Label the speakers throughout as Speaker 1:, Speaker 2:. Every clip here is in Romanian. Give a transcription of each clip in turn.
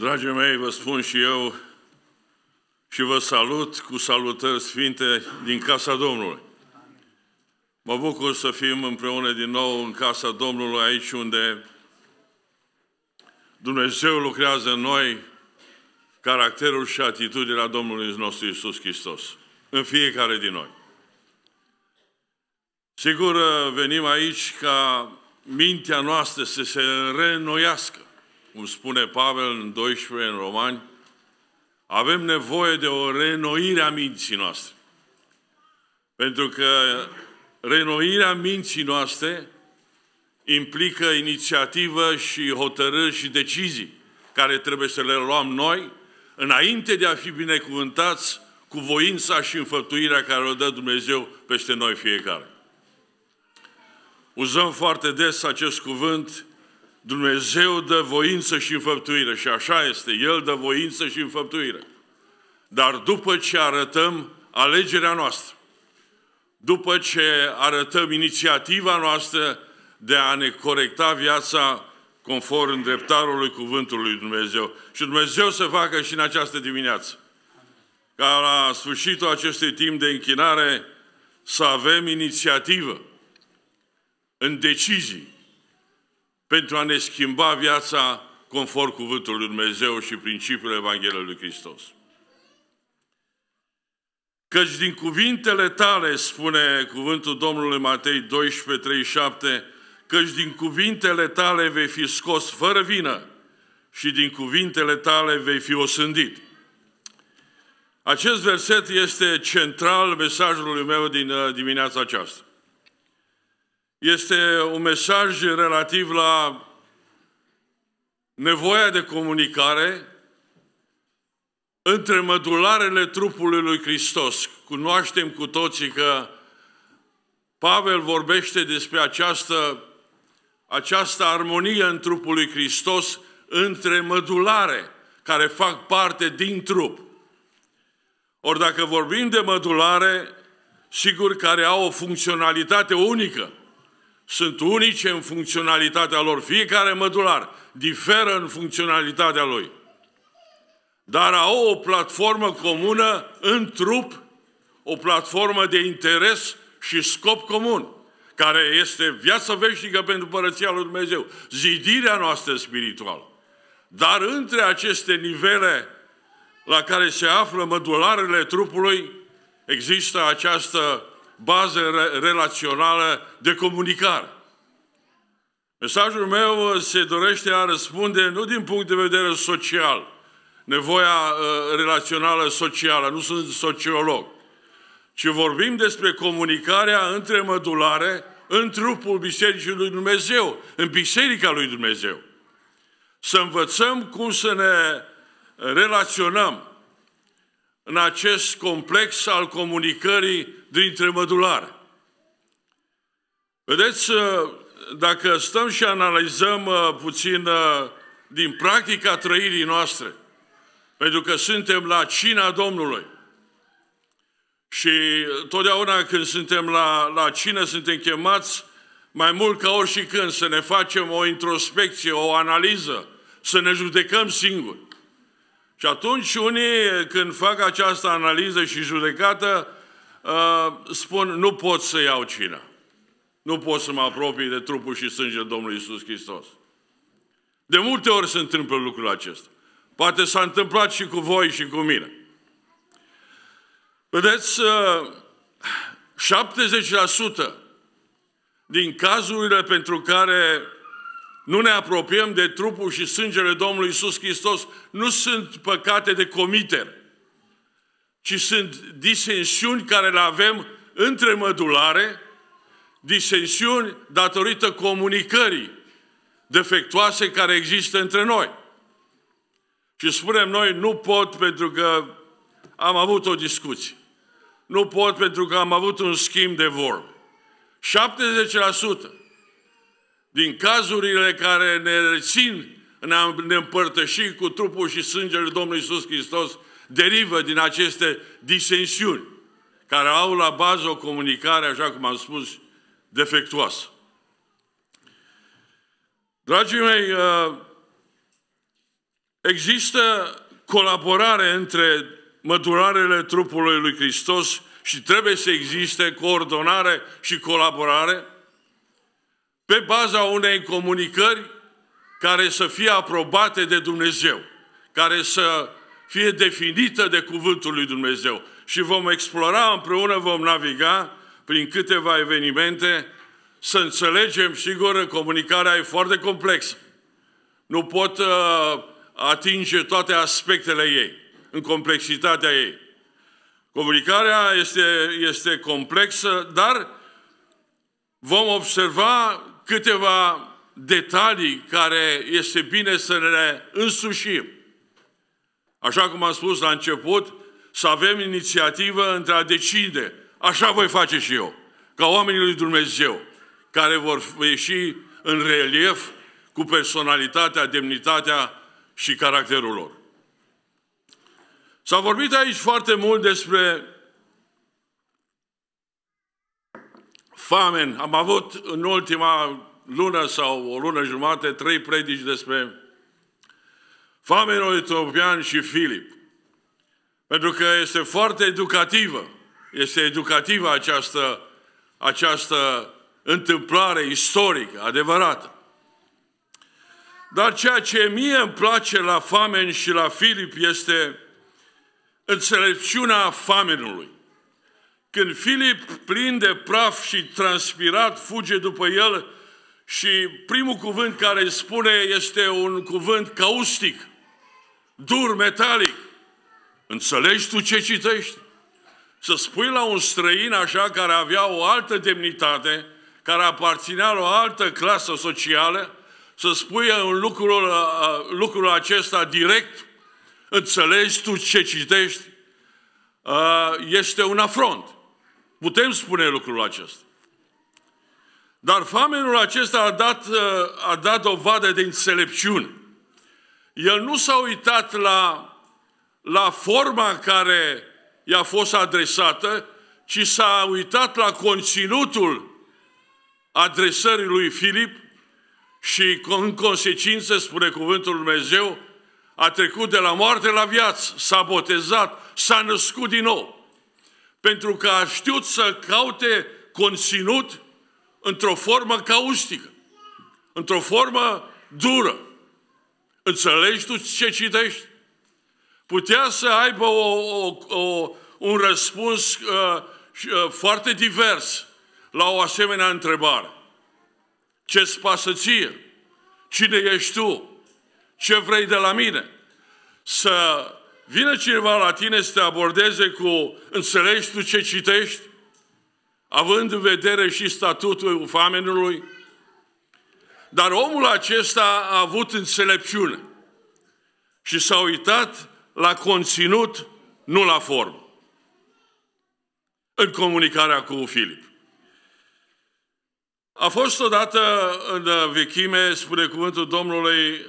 Speaker 1: Dragii mei, vă spun și eu și vă salut cu salutări sfinte din Casa Domnului. Mă bucur să fim împreună din nou în Casa Domnului, aici unde Dumnezeu lucrează în noi caracterul și atitudinea Domnului nostru Isus Hristos, în fiecare din noi. Sigur, venim aici ca mintea noastră să se reînnoiască cum spune Pavel în 12 în Romani, avem nevoie de o renoire a minții noastre. Pentru că renoirea minții noastre implică inițiativă și hotărâri și decizii care trebuie să le luăm noi înainte de a fi binecuvântați cu voința și înfăptuirea care o dă Dumnezeu peste noi fiecare. Uzăm foarte des acest cuvânt Dumnezeu dă voință și înfăptuire și așa este, El dă voință și înfăptuire. Dar după ce arătăm alegerea noastră, după ce arătăm inițiativa noastră de a ne corecta viața conform îndreptarului cuvântului Dumnezeu. Și Dumnezeu să facă și în această dimineață. Ca la sfârșitul acestui timp de închinare să avem inițiativă în decizii, pentru a ne schimba viața conform cuvântului Lui Dumnezeu și principiul Evangheliei Lui Hristos. Căci din cuvintele tale, spune cuvântul Domnului Matei 12, 37, căci din cuvintele tale vei fi scos fără vină și din cuvintele tale vei fi osândit. Acest verset este central mesajului meu din uh, dimineața aceasta. Este un mesaj relativ la nevoia de comunicare între mădularele trupului lui Hristos. Cunoaștem cu toții că Pavel vorbește despre această, această armonie în trupul lui Hristos între mădulare care fac parte din trup. Ori dacă vorbim de mădulare, sigur care au o funcționalitate unică, sunt unice în funcționalitatea lor. Fiecare mădular diferă în funcționalitatea lui. Dar au o platformă comună în trup, o platformă de interes și scop comun, care este viața veșnică pentru Părăția lui Dumnezeu, zidirea noastră spirituală. Dar între aceste nivele la care se află mădularele trupului, există această bază relațională de comunicare. Mesajul meu uh, se dorește a răspunde nu din punct de vedere social, nevoia uh, relațională socială, nu sunt sociolog, ci vorbim despre comunicarea între mădulare în trupul Bisericii lui Dumnezeu, în Biserica lui Dumnezeu. Să învățăm cum să ne relaționăm în acest complex al comunicării dintre mădulare. Vedeți, uh, dacă stăm și analizăm uh, puțin uh, din practica trăirii noastre, pentru că suntem la cina Domnului și totdeauna când suntem la, la cină, suntem chemați mai mult ca oricând să ne facem o introspecție, o analiză, să ne judecăm singuri. Și atunci unii, când fac această analiză și judecată, ă, spun, nu pot să iau cina. Nu pot să mă apropii de trupul și sângele Domnului Isus Hristos. De multe ori se întâmplă lucrul acesta. Poate s-a întâmplat și cu voi și cu mine. Vedeți, 70% ă, din cazurile pentru care nu ne apropiem de trupul și sângele Domnului Isus Hristos, nu sunt păcate de comiter, ci sunt disensiuni care le avem între mădulare, disensiuni datorită comunicării defectuoase care există între noi. Și spunem noi, nu pot pentru că am avut o discuție. Nu pot pentru că am avut un schimb de vorbe. 70% din cazurile care ne rețin în a ne împărtăși cu trupul și sângele Domnului Iisus Hristos derivă din aceste disensiuni care au la bază o comunicare, așa cum am spus, defectuoasă. Dragii mei, uh, există colaborare între mădurarele trupului lui Hristos și trebuie să existe coordonare și colaborare pe baza unei comunicări care să fie aprobate de Dumnezeu, care să fie definită de Cuvântul lui Dumnezeu. Și vom explora împreună, vom naviga prin câteva evenimente să înțelegem, sigur, comunicarea e foarte complexă. Nu pot uh, atinge toate aspectele ei, în complexitatea ei. Comunicarea este, este complexă, dar vom observa câteva detalii care este bine să ne însușim. Așa cum am spus la început, să avem inițiativă între a decide. Așa voi face și eu, ca oamenii lui Dumnezeu, care vor ieși în relief cu personalitatea, demnitatea și caracterul lor. S-a vorbit aici foarte mult despre Famen Am avut în ultima lună sau o lună jumate trei predici despre famenul etiopian și Filip. Pentru că este foarte educativă. Este educativă această, această întâmplare istorică, adevărată. Dar ceea ce mie îmi place la famen și la Filip este înțelepciunea famenului. Când Filip, plin de praf și transpirat, fuge după el și primul cuvânt care îi spune este un cuvânt caustic, dur, metalic. Înțelegi tu ce citești? Să spui la un străin așa care avea o altă demnitate, care aparținea la o altă clasă socială, să spui în lucrul, uh, lucrul acesta direct, înțelegi tu ce citești, uh, este un afront. Putem spune lucrul acesta. Dar famenul acesta a dat, uh, a dat o vadă de înțelepciune. El nu s-a uitat la, la forma în care i-a fost adresată, ci s-a uitat la conținutul adresării lui Filip și, în consecință, spune Cuvântul Lui Dumnezeu, a trecut de la moarte la viață, s-a botezat, s-a născut din nou pentru că a știut să caute conținut într-o formă caustică, într-o formă dură. Înțelegi tu ce citești? Putea să aibă o, o, o, un răspuns uh, uh, foarte divers la o asemenea întrebare. Ce-ți pasă ție? Cine ești tu? Ce vrei de la mine? Să Vine cineva la tine să te abordeze cu înțelegi tu ce citești? Având în vedere și statutul famenului? Dar omul acesta a avut înțelepciune și s-a uitat la conținut, nu la formă. În comunicarea cu Filip. A fost odată în vechime, spune cuvântul Domnului,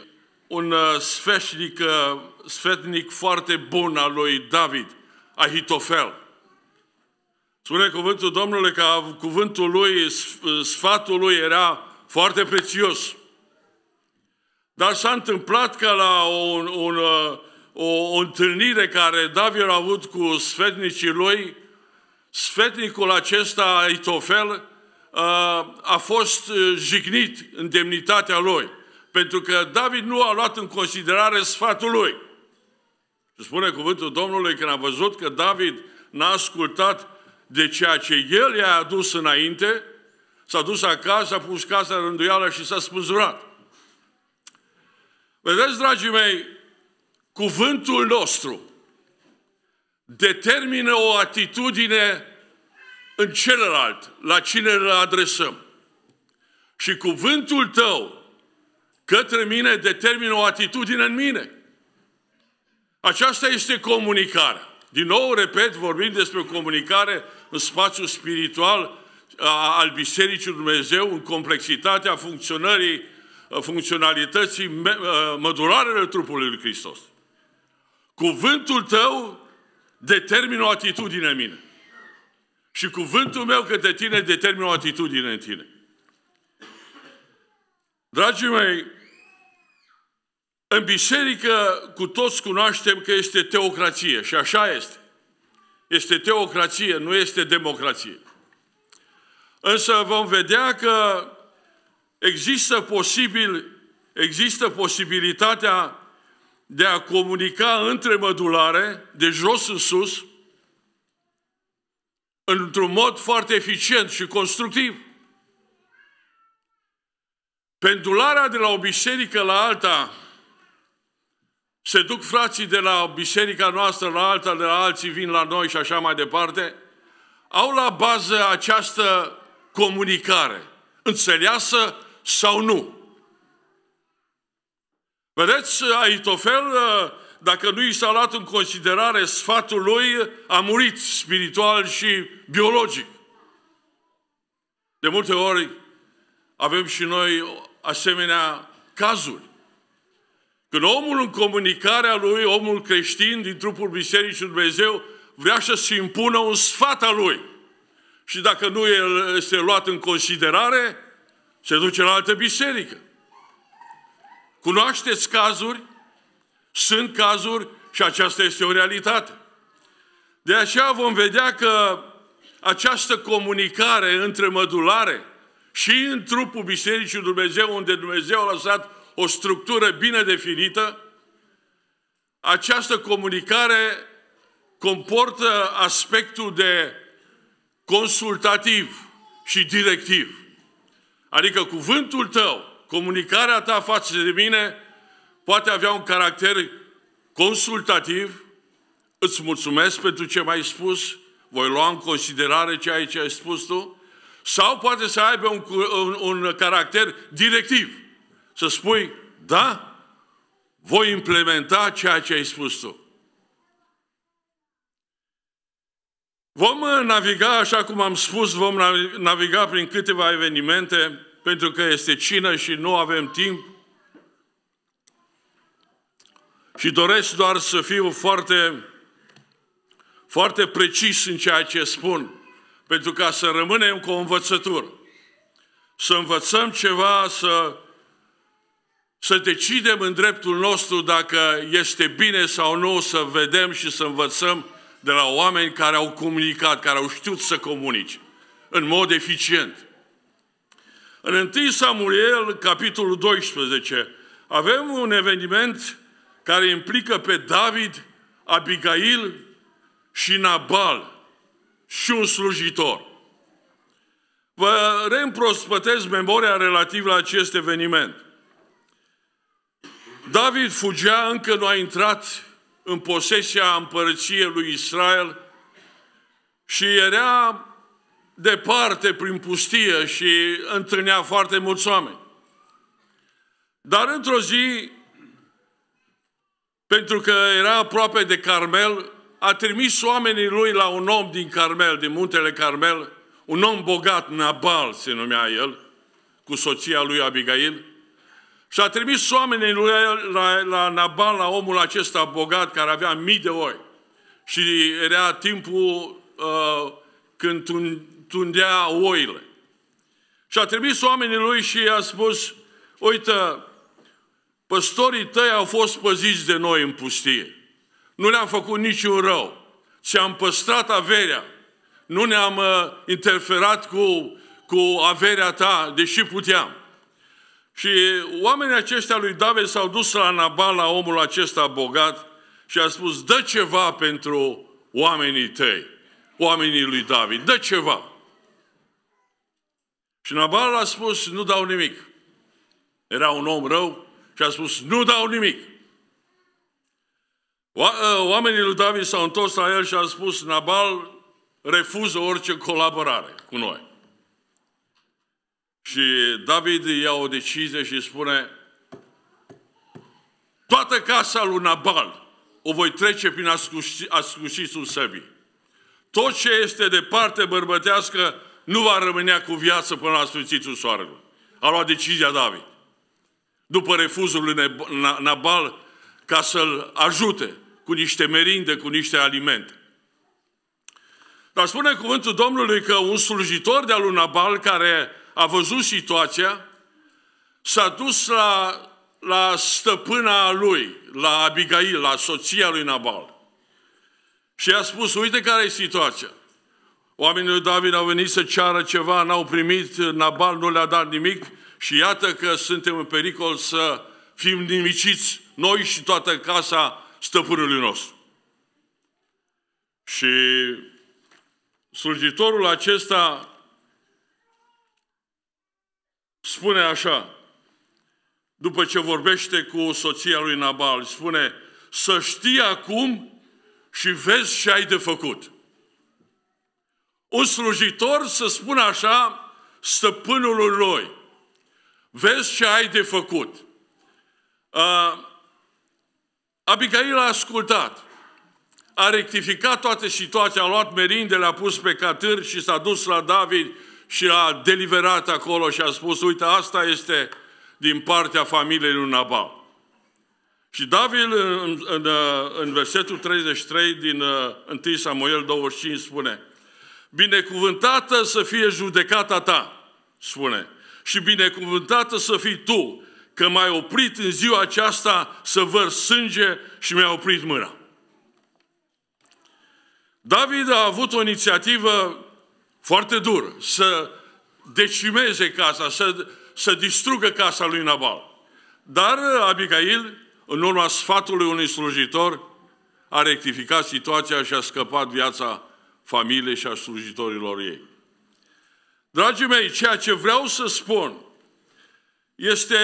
Speaker 1: un uh, sfeșnic, uh, sfetnic foarte bun al lui David, Ahitofel. Spune cuvântul Domnului că cuvântul lui, sfatul lui era foarte prețios. Dar s-a întâmplat că la un, un, uh, o, o întâlnire care David a avut cu sfetnicii lui, sfetnicul acesta, Itofel, a fost jignit în demnitatea lui pentru că David nu a luat în considerare sfatul lui. Și spune cuvântul Domnului când a văzut că David n-a ascultat de ceea ce el i-a adus înainte, s-a dus acasă, a pus casa în rânduială și s-a spânzurat. Vedeți, dragii mei, cuvântul nostru determină o atitudine în celălalt, la cine îl adresăm. Și cuvântul tău către mine determină o atitudine în mine. Aceasta este comunicarea. Din nou, repet, vorbim despre comunicare în spațiul spiritual al Bisericii Dumnezeu, în complexitatea funcționării, funcționalității mădurarele trupului lui Hristos. Cuvântul tău determină o atitudine în mine. Și cuvântul meu către tine determină o atitudine în tine. Dragii mei, în biserică cu toți cunoaștem că este teocrație și așa este. Este teocrație, nu este democrație. Însă vom vedea că există posibil, există posibilitatea de a comunica între mădulare, de jos în sus, într-un mod foarte eficient și constructiv. Pendularea de la o biserică la alta se duc frații de la biserica noastră la alta, de la alții vin la noi și așa mai departe, au la bază această comunicare, înțeleasă sau nu. Vedeți, Aitofel, dacă nu i s-a luat în considerare sfatul lui, a murit spiritual și biologic. De multe ori avem și noi asemenea cazuri. Când omul în comunicarea lui, omul creștin din trupul Bisericii Dumnezeu, vrea să se impună un sfat al lui. Și dacă nu este luat în considerare, se duce la altă biserică. Cunoașteți cazuri, sunt cazuri și aceasta este o realitate. De aceea vom vedea că această comunicare între mădulare și în trupul Bisericii Dumnezeu, unde Dumnezeu a lăsat o structură bine definită, această comunicare comportă aspectul de consultativ și directiv. Adică cuvântul tău, comunicarea ta față de mine, poate avea un caracter consultativ, îți mulțumesc pentru ce m-ai spus, voi lua în considerare ceea ce ai spus tu, sau poate să aibă un, un, un caracter directiv să spui, da, voi implementa ceea ce ai spus tu. Vom uh, naviga, așa cum am spus, vom naviga prin câteva evenimente, pentru că este cină și nu avem timp. Și doresc doar să fiu foarte, foarte precis în ceea ce spun, pentru ca să rămânem cu o învățătură. Să învățăm ceva, să să decidem în dreptul nostru dacă este bine sau nu să vedem și să învățăm de la oameni care au comunicat, care au știut să comunice în mod eficient. În 1 Samuel, capitolul 12, avem un eveniment care implică pe David, Abigail și Nabal și un slujitor. Vă reîmprospătez memoria relativ la acest eveniment – David fugea, încă nu a intrat în posesia împărăției lui Israel și era departe prin pustie și întâlnea foarte mulți oameni. Dar într-o zi, pentru că era aproape de Carmel, a trimis oamenii lui la un om din Carmel, din muntele Carmel, un om bogat, Nabal se numea el, cu soția lui Abigail, și a trimis oamenii lui la, la Nabal, la omul acesta bogat care avea mii de oi. Și era timpul uh, când tundea oile. Și a trimis oamenii lui și i-a spus, uite, păstorii tăi au fost păziți de noi în pustie. Nu le-am făcut niciun rău. Ți-am păstrat averea. Nu ne-am uh, interferat cu, cu averea ta, deși puteam. Și oamenii aceștia lui David s-au dus la Nabal, la omul acesta bogat, și a spus, dă ceva pentru oamenii tăi, oamenii lui David, dă ceva. Și Nabal a spus, nu dau nimic. Era un om rău și a spus, nu dau nimic. Ă, oamenii lui David s-au întors la el și a spus, Nabal refuză orice colaborare cu noi. Și David ia o decizie și spune, toată casa lui Nabal o voi trece prin ascușitul săbii. Tot ce este de parte bărbătească nu va rămâne cu viață până la sfârșitul soarelui. A luat decizia David. După refuzul lui Nabal ca să-l ajute cu niște merinde, cu niște alimente. Dar spune cuvântul Domnului că un slujitor de-al lui Nabal care a văzut situația, s-a dus la, la stăpâna lui, la Abigail, la soția lui Nabal. Și a spus, uite care e situația. Oamenii lui David au venit să ceară ceva, n-au primit, Nabal nu le-a dat nimic și iată că suntem în pericol să fim nimiciți noi și toată casa stăpânului nostru. Și slujitorul acesta spune așa, după ce vorbește cu soția lui Nabal, spune, să știi acum și vezi ce ai de făcut. Un slujitor să spună așa stăpânului lui, vezi ce ai de făcut. Uh, Abigail a ascultat, a rectificat toate situația, a luat merindele, a pus pe catâr și s-a dus la David și a deliberat acolo și a spus, uite, asta este din partea familiei lui Nabal. Și David în, în, în versetul 33 din 1 uh, Samuel 25 spune, Binecuvântată să fie judecata ta, spune, și binecuvântată să fii tu, că m-ai oprit în ziua aceasta să văr sânge și mi ai oprit mâna. David a avut o inițiativă foarte dur, să decimeze casa, să, să distrugă casa lui Nabal. Dar uh, Abigail, în urma sfatului unui slujitor, a rectificat situația și a scăpat viața familiei și a slujitorilor ei. Dragii mei, ceea ce vreau să spun este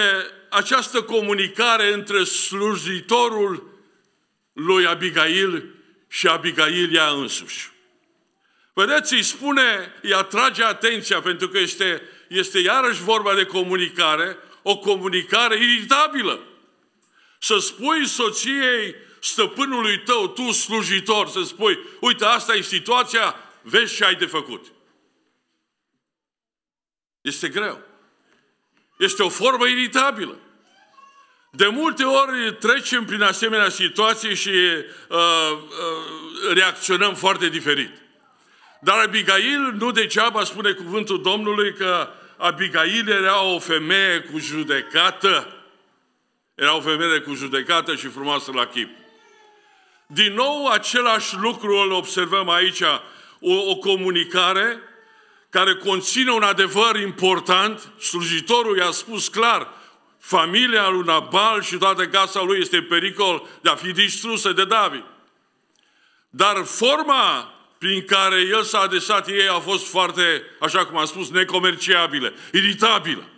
Speaker 1: această comunicare între slujitorul lui Abigail și Abigail ea însuși. Vedeți, îi spune, îi atrage atenția, pentru că este, este iarăși vorba de comunicare, o comunicare iritabilă. Să spui soției stăpânului tău, tu slujitor, să spui, uite, asta e situația, vezi ce ai de făcut. Este greu. Este o formă iritabilă. De multe ori trecem prin asemenea situații și uh, uh, reacționăm foarte diferit. Dar Abigail nu degeaba spune cuvântul Domnului că Abigail era o femeie cu judecată. Era o femeie cu judecată și frumoasă la chip. Din nou, același lucru îl observăm aici, o, o comunicare care conține un adevăr important. Slujitorul i-a spus clar, familia lui Nabal și toată casa lui este în pericol de a fi distrusă de David. Dar forma prin care el s-a adesat ei a fost foarte, așa cum am spus, necomerciabilă, iritabilă.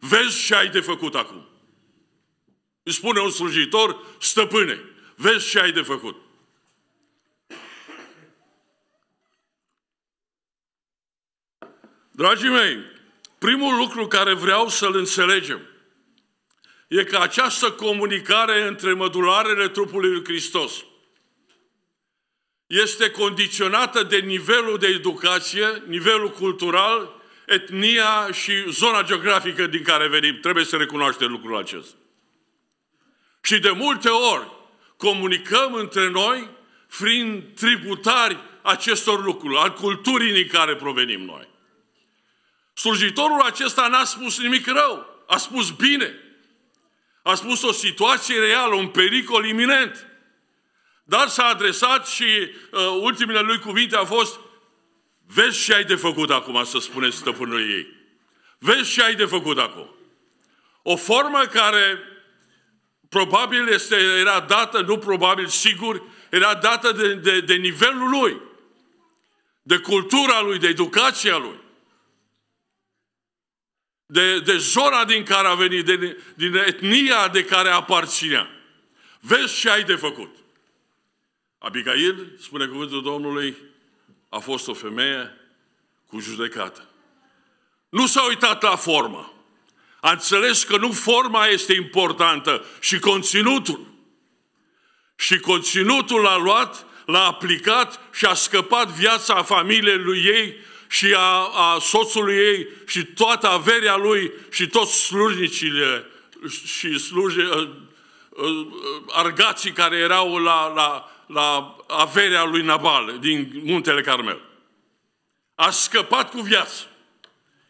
Speaker 1: Vezi ce ai de făcut acum. Îi spune un slujitor, stăpâne, vezi ce ai de făcut. Dragii mei, primul lucru care vreau să-l înțelegem e că această comunicare între mădularele trupului lui Hristos – este condiționată de nivelul de educație, nivelul cultural, etnia și zona geografică din care venim. Trebuie să recunoaștem lucrul acesta. Și de multe ori comunicăm între noi prin tributari acestor lucruri, al culturii din care provenim noi. Slujitorul acesta n-a spus nimic rău, a spus bine. A spus o situație reală, un pericol iminent. Dar s-a adresat și uh, ultimele lui cuvinte a fost Vezi ce ai de făcut acum, să spuneți stăpânului ei. Vezi ce ai de făcut acum. O formă care probabil este, era dată, nu probabil, sigur, era dată de, de, de nivelul lui, de cultura lui, de educația lui, de, de zona din care a venit, de, din etnia de care aparținea. Vezi ce ai de făcut. Abigail, spune cuvântul Domnului, a fost o femeie cu judecată. Nu s-a uitat la formă. A înțeles că nu forma este importantă, și conținutul. Și conținutul l-a luat, l-a aplicat și a scăpat viața familiei lui ei și a, a soțului ei și toată averea lui și toți slujnicile și sluje, uh, uh, uh, argații care erau la, la, la averea lui Nabal din muntele Carmel. A scăpat cu viață.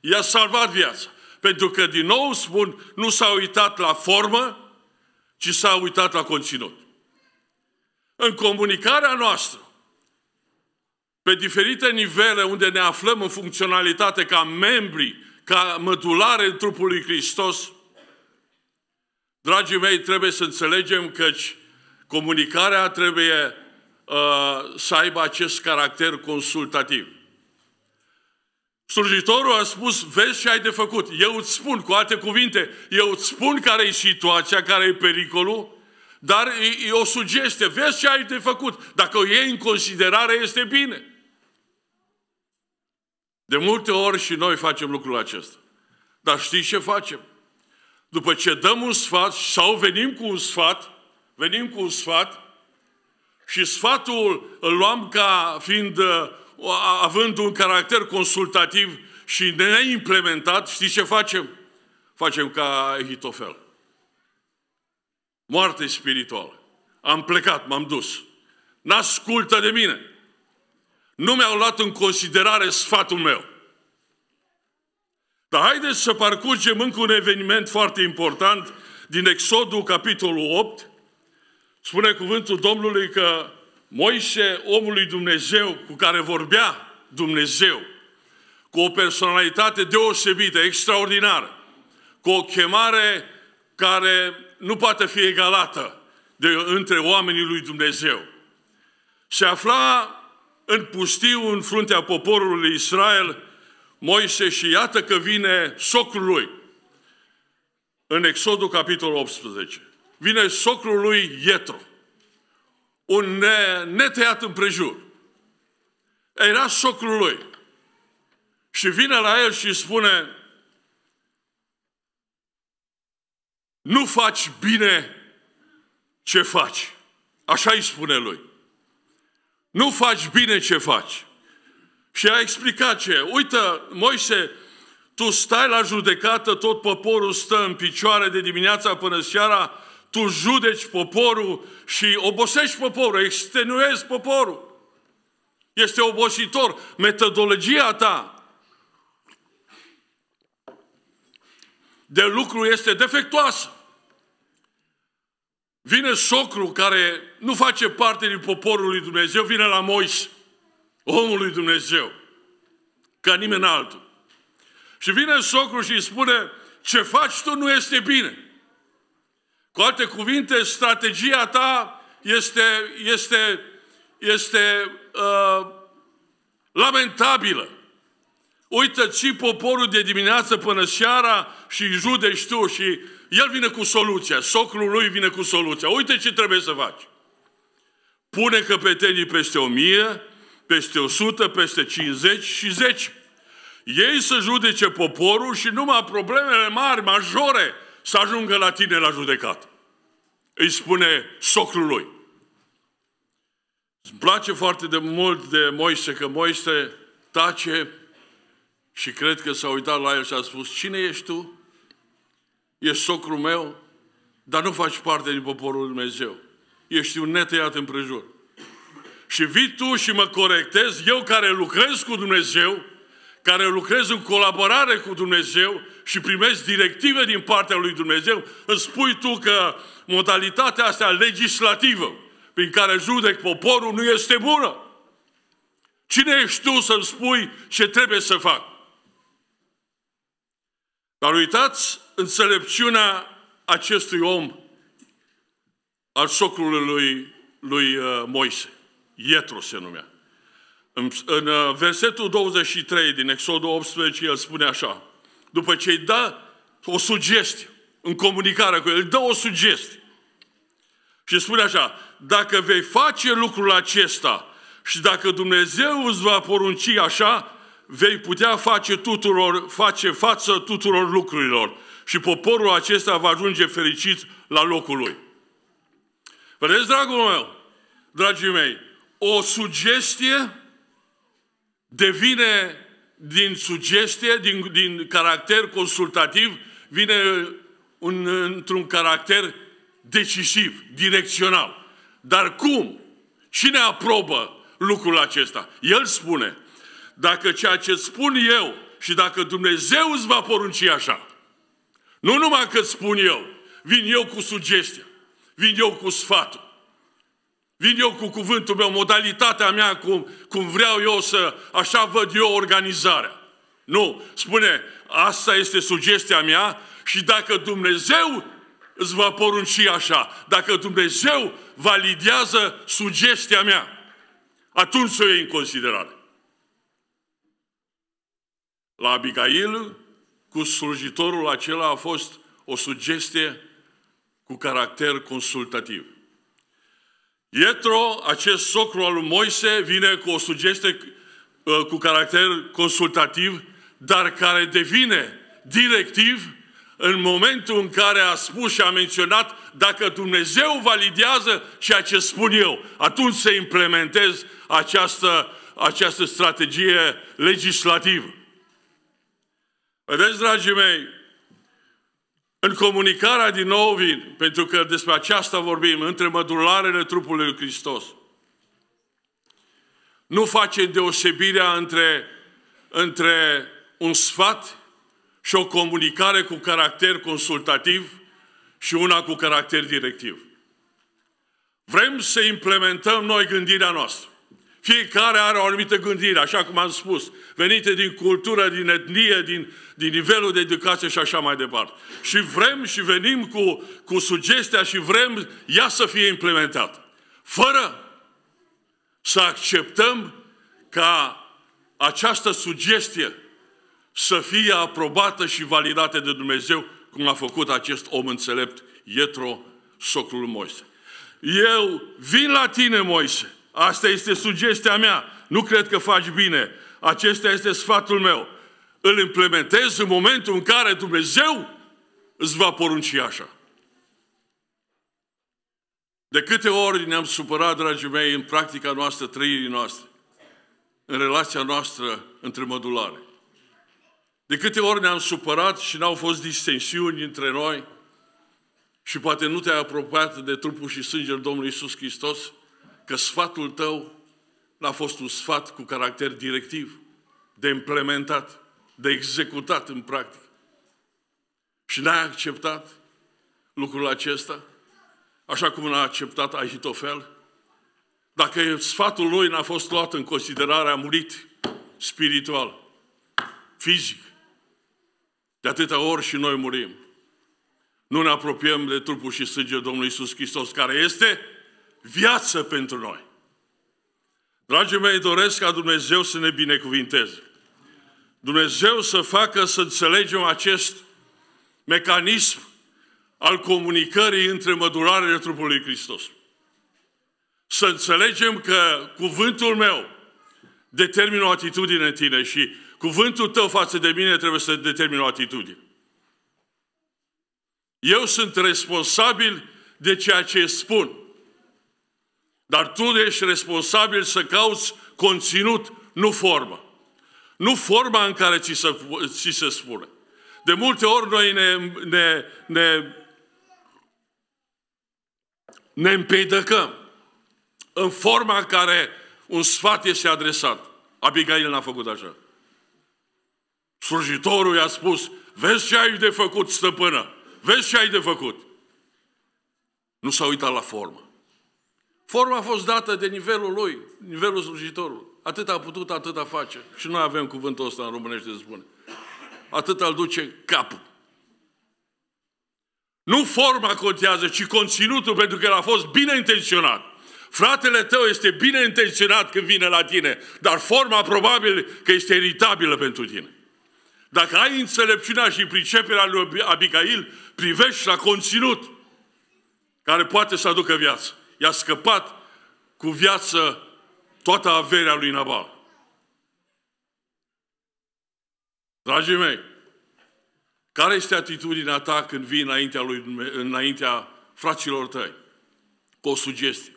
Speaker 1: I-a salvat viața. Pentru că, din nou spun, nu s-a uitat la formă, ci s-a uitat la conținut. În comunicarea noastră, pe diferite nivele unde ne aflăm în funcționalitate ca membri, ca mădulare în trupul lui Hristos, dragii mei, trebuie să înțelegem căci Comunicarea trebuie uh, să aibă acest caracter consultativ. Slujitorul a spus, vezi ce ai de făcut. Eu îți spun, cu alte cuvinte, eu îți spun care e situația, care e pericolul, dar e, e o sugestie, vezi ce ai de făcut. Dacă o iei în considerare, este bine. De multe ori și noi facem lucrul acesta. Dar știi ce facem? După ce dăm un sfat sau venim cu un sfat, venim cu un sfat și sfatul îl luăm ca fiind, uh, având un caracter consultativ și neimplementat, știți ce facem? Facem ca Hitofel. Moarte spirituală. Am plecat, m-am dus. N-ascultă de mine. Nu mi-au luat în considerare sfatul meu. Dar haideți să parcurgem încă un eveniment foarte important din Exodul, capitolul 8, Spune cuvântul Domnului că Moise, omul lui Dumnezeu, cu care vorbea Dumnezeu, cu o personalitate deosebită, extraordinară, cu o chemare care nu poate fi egalată de, între oamenii lui Dumnezeu. Se afla în pustiu, în fruntea poporului Israel, Moise și iată că vine socrul lui. În Exodul, capitolul 18 vine socrul lui Ietro, un netăiat împrejur. Era socrul lui. Și vine la el și spune, nu faci bine ce faci. Așa îi spune lui. Nu faci bine ce faci. Și a explicat ce. Uită, Moise, tu stai la judecată, tot poporul stă în picioare de dimineața până seara, tu judeci poporul și obosești poporul, extenuezi poporul. Este obositor metodologia ta. De lucru este defectuoasă. Vine socru care nu face parte din poporul lui Dumnezeu, vine la Moise, omul lui Dumnezeu, ca nimeni altul. Și vine socru și îi spune, ce faci tu nu este bine. Cu alte cuvinte, strategia ta este, este, este uh, lamentabilă. Uită ți poporul de dimineață până seara și judești tu și el vine cu soluția, socrul lui vine cu soluția. Uite ce trebuie să faci. Pune căpetenii peste o mie, peste o sută, peste 50 și 10. Ei să judece poporul și numai problemele mari, majore, să ajungă la tine la judecat. Îi spune lui. Îmi place foarte de mult de Moise că Moise tace și cred că s-a uitat la el și a spus, cine ești tu? E socrul meu, dar nu faci parte din poporul Lui Dumnezeu. Ești un netăiat împrejur. Și vii tu și mă corectezi, eu care lucrez cu Dumnezeu, care lucrez în colaborare cu Dumnezeu și primești directive din partea lui Dumnezeu, îți spui tu că modalitatea asta legislativă prin care judec poporul nu este bună. Cine ești tu să-mi spui ce trebuie să fac? Dar uitați înțelepciunea acestui om al socrului lui, lui uh, Moise. Ietro se numea. În uh, versetul 23 din Exodul 18, el spune așa, după ce îi dă o sugestie în comunicarea cu el, îi dă o sugestie. Și spune așa, dacă vei face lucrul acesta și dacă Dumnezeu îți va porunci așa, vei putea face, tuturor, face față tuturor lucrurilor și poporul acesta va ajunge fericit la locul lui. Vedeți, dragul meu, dragii mei, o sugestie devine din sugestie, din, din caracter consultativ, vine un, într-un caracter decisiv, direcțional. Dar cum? Cine aprobă lucrul acesta? El spune, dacă ceea ce spun eu și dacă Dumnezeu îți va porunci așa, nu numai că spun eu, vin eu cu sugestia, vin eu cu sfatul, Vin eu cu cuvântul meu, modalitatea mea, cum, cum vreau eu să, așa văd eu organizarea. Nu, spune, asta este sugestia mea și dacă Dumnezeu îți va porunci așa, dacă Dumnezeu validează sugestia mea, atunci o iei în considerare. La Abigail, cu slujitorul acela a fost o sugestie cu caracter consultativ. Ietro, acest socru al lui Moise, vine cu o sugestie uh, cu caracter consultativ, dar care devine directiv în momentul în care a spus și a menționat dacă Dumnezeu validează ceea ce spun eu, atunci se implementez această, această strategie legislativă. Vedeți, dragii mei, în comunicarea din nou vin, pentru că despre aceasta vorbim, între mădularele trupului lui Hristos. Nu face deosebirea între, între un sfat și o comunicare cu caracter consultativ și una cu caracter directiv. Vrem să implementăm noi gândirea noastră. Fiecare are o anumită gândire, așa cum am spus, venite din cultură, din etnie, din, din nivelul de educație și așa mai departe. Și vrem și venim cu, cu sugestia și vrem ea să fie implementată. Fără să acceptăm ca această sugestie să fie aprobată și validată de Dumnezeu, cum a făcut acest om înțelept, Ietro, socrul Moise. Eu vin la tine, Moise, Asta este sugestia mea. Nu cred că faci bine. Acesta este sfatul meu. Îl implementezi în momentul în care Dumnezeu îți va porunci așa. De câte ori ne-am supărat, dragii mei, în practica noastră, trăirii noastre, în relația noastră între modulare. De câte ori ne-am supărat și n-au fost distensiuni între noi și poate nu te-ai apropiat de trupul și sângele Domnului Isus Hristos, că sfatul tău n-a fost un sfat cu caracter directiv, de implementat, de executat în practică. Și n-ai acceptat lucrul acesta, așa cum l-a acceptat Ahitofel. Dacă sfatul lui n-a fost luat în considerare, a murit spiritual, fizic. De atâtea ori și noi murim. Nu ne apropiem de trupul și sânge Domnului Isus Hristos, care este viață pentru noi. Dragii mei, doresc ca Dumnezeu să ne binecuvinteze. Dumnezeu să facă să înțelegem acest mecanism al comunicării între mădurarele trupului Hristos. Să înțelegem că cuvântul meu determină o atitudine în tine și cuvântul tău față de mine trebuie să determină o atitudine. Eu sunt responsabil de ceea ce spun. Dar tu ești responsabil să cauți conținut, nu formă. Nu forma în care ți se, ți se spune. De multe ori noi ne, ne, ne, ne împiedicăm în forma în care un sfat este adresat. Abigail n-a făcut așa. Slujitorul i-a spus, vezi ce ai de făcut, stăpână, vezi ce ai de făcut. Nu s-a uitat la formă. Forma a fost dată de nivelul lui, nivelul slujitorului. Atât a putut, atât a face. Și noi avem cuvântul ăsta în românește să spune. Atât îl duce capul. Nu forma contează, ci conținutul, pentru că el a fost bine intenționat. Fratele tău este bine intenționat când vine la tine, dar forma probabil că este iritabilă pentru tine. Dacă ai înțelepciunea și priceperea lui Abigail, privești la conținut care poate să aducă viață i-a scăpat cu viață toată averea lui Nabal. Dragii mei, care este atitudinea ta când vii înaintea, lui, înaintea fraților tăi? Cu o sugestie.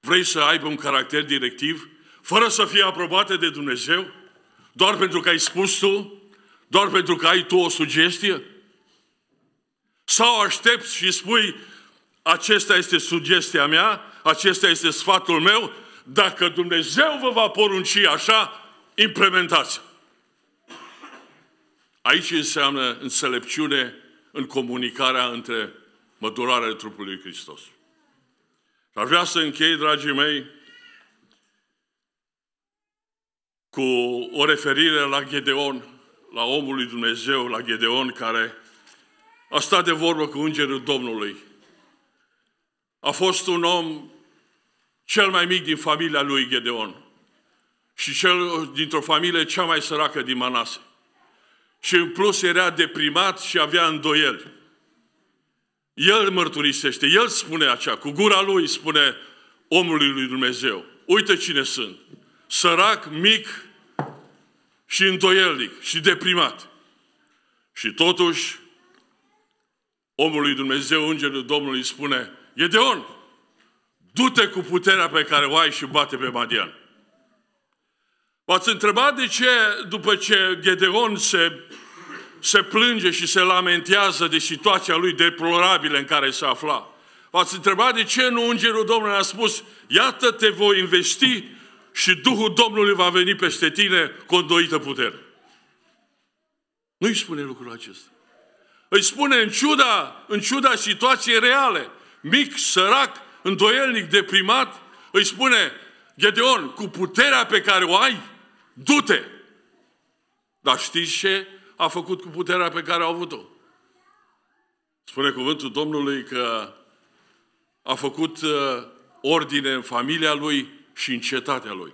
Speaker 1: Vrei să aibă un caracter directiv, fără să fie aprobate de Dumnezeu, doar pentru că ai spus tu, doar pentru că ai tu o sugestie? Sau aștepți și spui, acesta este sugestia mea, acesta este sfatul meu. Dacă Dumnezeu vă va porunci așa, implementați. Aici înseamnă înțelepciune în comunicarea între măturarea trupului Hristos. Și aș vrea să închei, dragii mei, cu o referire la Gedeon, la omul lui Dumnezeu, la Gedeon, care a stat de vorbă cu Îngerul Domnului a fost un om cel mai mic din familia lui Gedeon și cel dintr-o familie cea mai săracă din Manase. Și în plus era deprimat și avea îndoieli. El mărturisește, el spune acea, cu gura lui spune omului lui Dumnezeu. Uite cine sunt. Sărac, mic și îndoielnic și deprimat. Și totuși, omul lui Dumnezeu, îngerul Domnului spune, Gedeon, du-te cu puterea pe care o ai și bate pe Madian. V-ați întrebat de ce, după ce Gedeon se, se plânge și se lamentează de situația lui deplorabilă în care se afla? V-ați întrebat de ce nu Îngerul Domnului a spus, iată te voi investi și Duhul Domnului va veni peste tine cu îndoită putere. Nu i spune lucrul acesta. Îi spune în ciuda, în ciuda situației reale mic, sărac, îndoielnic, deprimat, îi spune, Gedeon, cu puterea pe care o ai, du-te! Dar știți ce a făcut cu puterea pe care a avut-o? Spune cuvântul Domnului că a făcut uh, ordine în familia lui și în cetatea lui.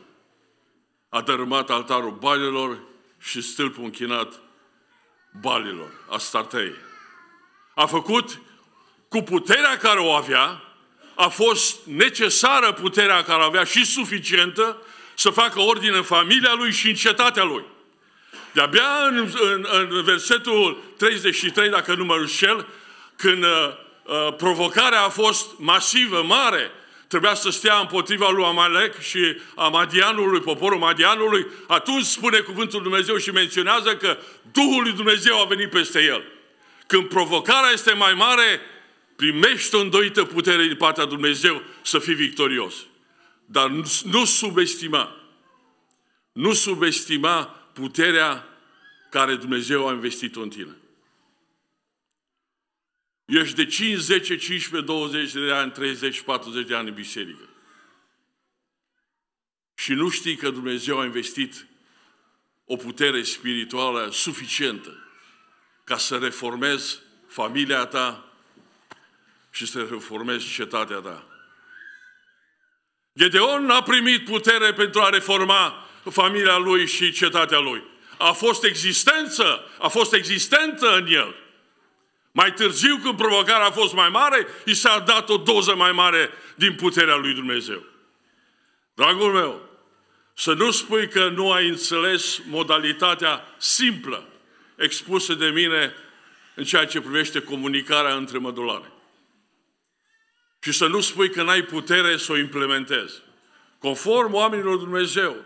Speaker 1: A dărâmat altarul balilor și stâlpul închinat balilor, astartei. A făcut cu puterea care o avea, a fost necesară puterea care avea și suficientă să facă ordine în familia lui și în cetatea lui. De-abia în, în, în versetul 33, dacă nu mă rușel, când uh, uh, provocarea a fost masivă, mare, trebuia să stea împotriva lui Amalek și a Madianului, poporul Madianului, atunci spune cuvântul Dumnezeu și menționează că Duhul lui Dumnezeu a venit peste el. Când provocarea este mai mare, primești o îndoită putere din partea Dumnezeu să fii victorios. Dar nu subestima, nu subestima puterea care Dumnezeu a investit în tine. Ești de 5, 10, 15, 20 de ani, 30, 40 de ani în biserică. Și nu știi că Dumnezeu a investit o putere spirituală suficientă ca să reformezi familia ta, și să reformezi cetatea ta. Gedeon a primit putere pentru a reforma familia lui și cetatea lui. A fost existență, a fost existentă în el. Mai târziu, când provocarea a fost mai mare, i s-a dat o doză mai mare din puterea lui Dumnezeu. Dragul meu, să nu spui că nu ai înțeles modalitatea simplă expusă de mine în ceea ce privește comunicarea între mădulare și să nu spui că n-ai putere să o implementezi. Conform oamenilor Dumnezeu,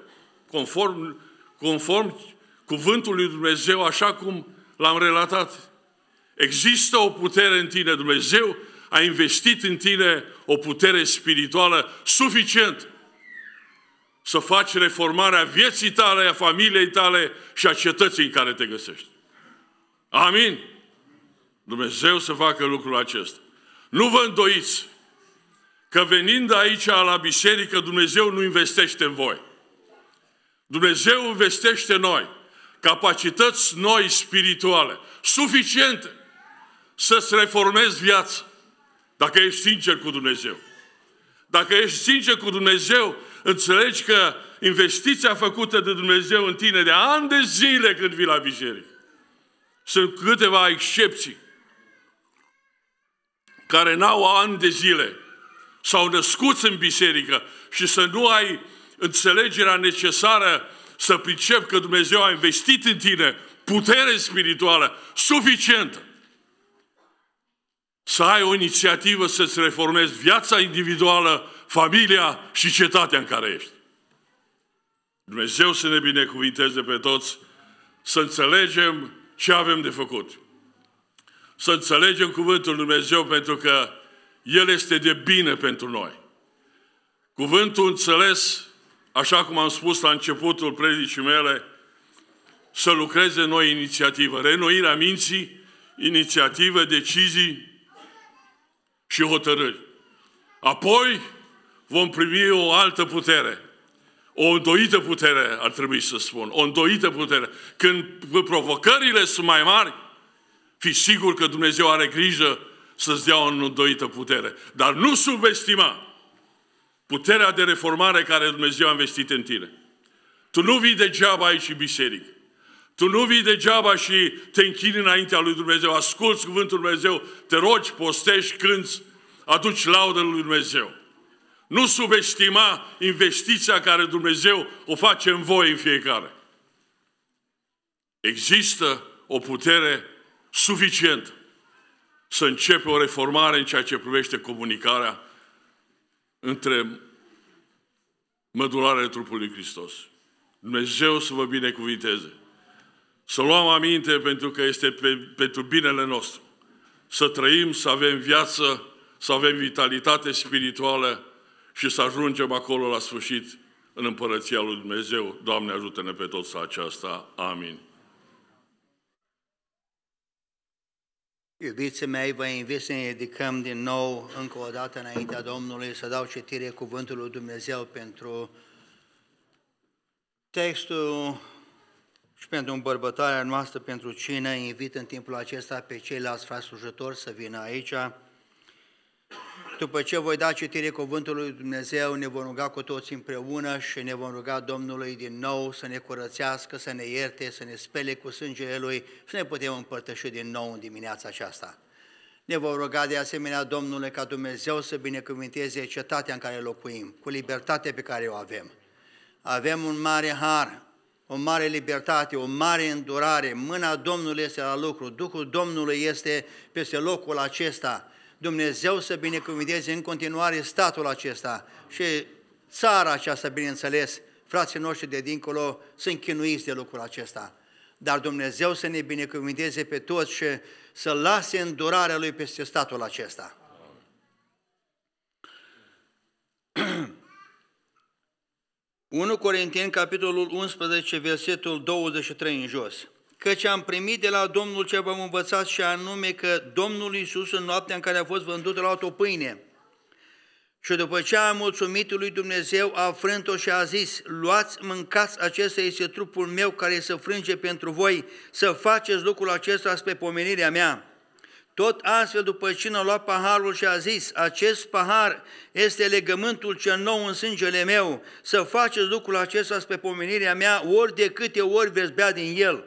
Speaker 1: conform, conform cuvântului Dumnezeu, așa cum l-am relatat. Există o putere în tine, Dumnezeu a investit în tine o putere spirituală suficient să faci reformarea vieții tale, a familiei tale și a cetății în care te găsești. Amin? Dumnezeu să facă lucrul acesta. Nu vă îndoiți că venind aici la biserică, Dumnezeu nu investește în voi. Dumnezeu investește în noi capacități noi spirituale, suficiente să-ți reformezi viața, dacă ești sincer cu Dumnezeu. Dacă ești sincer cu Dumnezeu, înțelegi că investiția făcută de Dumnezeu în tine de ani de zile când vii la biserică. Sunt câteva excepții care n-au ani de zile sau născuți în biserică și să nu ai înțelegerea necesară să pricep că Dumnezeu a investit în tine putere spirituală suficientă să ai o inițiativă să-ți reformezi viața individuală, familia și cetatea în care ești. Dumnezeu să ne binecuvinteze pe toți să înțelegem ce avem de făcut. Să înțelegem cuvântul Dumnezeu pentru că el este de bine pentru noi. Cuvântul înțeles, așa cum am spus la începutul predicii mele, să lucreze noi inițiativă, renoirea minții, inițiativă, decizii și hotărâri. Apoi vom primi o altă putere, o îndoită putere, ar trebui să spun, o îndoită putere. Când provocările sunt mai mari, fi sigur că Dumnezeu are grijă să-ți dea o îndoită putere. Dar nu subestima puterea de reformare care Dumnezeu a investit în tine. Tu nu vii degeaba aici în biserică. Tu nu vii degeaba și te închini înaintea lui Dumnezeu, asculți cuvântul lui Dumnezeu, te rogi, postești, cânți, aduci laudă lui Dumnezeu. Nu subestima investiția care Dumnezeu o face în voi în fiecare. Există o putere suficientă să începe o reformare în ceea ce privește comunicarea între mădularele trupului Hristos. Dumnezeu să vă binecuvinteze. Să luăm aminte pentru că este pe, pentru binele nostru. Să trăim, să avem viață, să avem vitalitate spirituală și să ajungem acolo la sfârșit în împărăția lui Dumnezeu. Doamne ajută-ne pe toți la aceasta. Amin.
Speaker 2: Iubiții mei, vă invit să ne ridicăm din nou, încă o dată înaintea Domnului, să dau citire cuvântului Dumnezeu pentru textul și pentru îmbărbătarea noastră pentru cine invit în timpul acesta pe ceilalți frați slujători să vină aici. După ce voi da citire cuvântului Dumnezeu, ne vom ruga cu toți împreună și ne vom ruga Domnului din nou să ne curățească, să ne ierte, să ne spele cu sângele Lui și ne putem împărtăși din nou în dimineața aceasta. Ne vom ruga de asemenea, Domnule, ca Dumnezeu să binecuvinteze cetatea în care locuim, cu libertatea pe care o avem. Avem un mare har, o mare libertate, o mare îndurare, mâna Domnului este la lucru, Duhul Domnului este peste locul acesta, Dumnezeu să binecuvânteze în continuare statul acesta și țara aceasta, bineînțeles, frații noștri de dincolo sunt chinuiți de lucrul acesta. Dar Dumnezeu să ne binecuvânteze pe toți și să lase îndurarea Lui peste statul acesta. Amen. 1 Corinteni, capitolul 11, versetul 23 în jos căci am primit de la Domnul ce v-am învățat și anume că Domnul Iisus în noaptea în care a fost vândut a luat o pâine. Și după ce a mulțumit lui Dumnezeu, a frânt-o și a zis, luați, mâncați, acesta este trupul meu care se frânge pentru voi, să faceți lucrul acesta spre pomenirea mea. Tot astfel, după ce a luat paharul și a zis, acest pahar este legământul cel nou în sângele meu, să faceți lucrul acesta spre pomenirea mea, ori de câte ori veți bea din el.''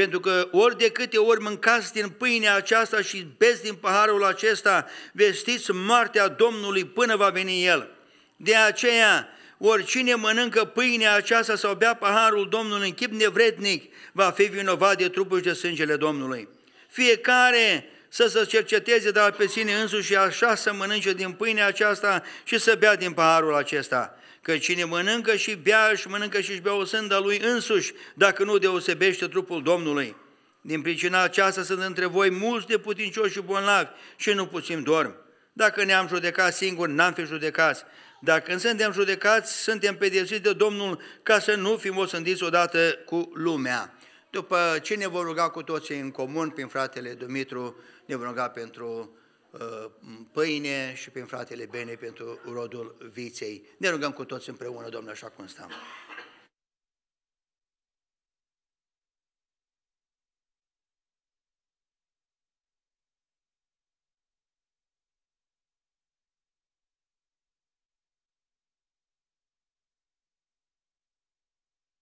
Speaker 2: Pentru că ori de câte ori mâncați din pâinea aceasta și beți din paharul acesta, vestiți moartea Domnului până va veni El. De aceea, oricine mănâncă pâinea aceasta sau bea paharul Domnului în chip nevrednic, va fi vinovat de trupul și de sângele Domnului. Fiecare să se cerceteze, dar pe sine însuși, așa să mănânce din pâinea aceasta și să bea din paharul acesta că cine mănâncă și bea, și mănâncă și își bea o sânda lui însuși, dacă nu deosebește trupul Domnului. Din pricina aceasta sunt între voi mulți de putincioși și bolnavi și nu puțin dorm. Dacă ne-am judecat singuri, n-am fi judecați. Dacă suntem judecați, suntem pedepsiți de Domnul ca să nu fim osândiți odată cu lumea. După ce ne vom ruga cu toții în comun, prin fratele Dumitru, ne vom ruga pentru Uh, pâine și prin fratele Bene pentru rodul viței. Ne rugăm cu toți împreună, domnule, așa cum stăm.